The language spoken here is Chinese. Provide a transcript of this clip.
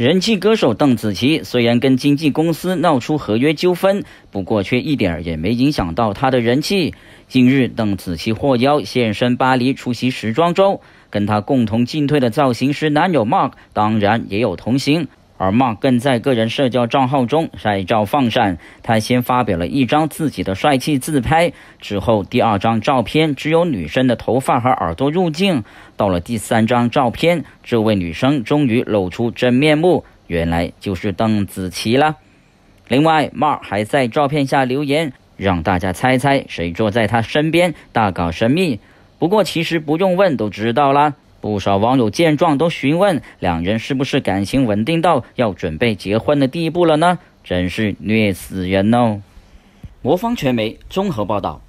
人气歌手邓紫棋虽然跟经纪公司闹出合约纠纷，不过却一点儿也没影响到她的人气。近日邓紫棋获邀现身巴黎出席时装周，跟她共同进退的造型师男友 Mark 当然也有同行。而 Mark 更在个人社交账号中晒照放闪，他先发表了一张自己的帅气自拍，之后第二张照片只有女生的头发和耳朵入镜，到了第三张照片，这位女生终于露出真面目，原来就是邓紫棋了。另外，m a k 还在照片下留言，让大家猜猜谁坐在他身边，大搞神秘。不过其实不用问都知道啦。不少网友见状都询问，两人是不是感情稳定到要准备结婚的地步了呢？真是虐死人哦！魔方传媒综合报道。